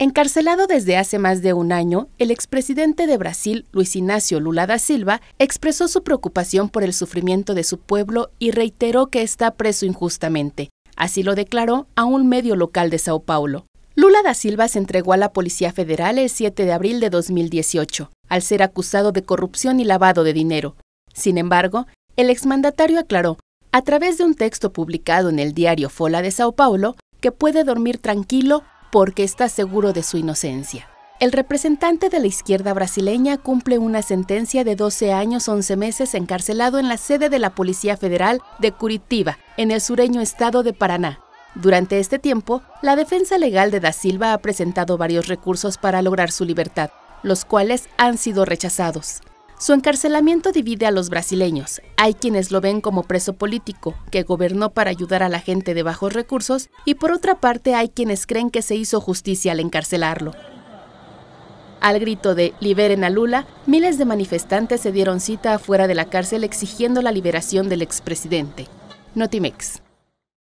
Encarcelado desde hace más de un año, el expresidente de Brasil, Luis Ignacio Lula da Silva, expresó su preocupación por el sufrimiento de su pueblo y reiteró que está preso injustamente. Así lo declaró a un medio local de Sao Paulo. Lula da Silva se entregó a la Policía Federal el 7 de abril de 2018, al ser acusado de corrupción y lavado de dinero. Sin embargo, el exmandatario aclaró, a través de un texto publicado en el diario Fola de Sao Paulo, que puede dormir tranquilo porque está seguro de su inocencia. El representante de la izquierda brasileña cumple una sentencia de 12 años 11 meses encarcelado en la sede de la Policía Federal de Curitiba, en el sureño estado de Paraná. Durante este tiempo, la defensa legal de Da Silva ha presentado varios recursos para lograr su libertad, los cuales han sido rechazados. Su encarcelamiento divide a los brasileños. Hay quienes lo ven como preso político, que gobernó para ayudar a la gente de bajos recursos, y por otra parte hay quienes creen que se hizo justicia al encarcelarlo. Al grito de Liberen a Lula, miles de manifestantes se dieron cita afuera de la cárcel exigiendo la liberación del expresidente. Notimex.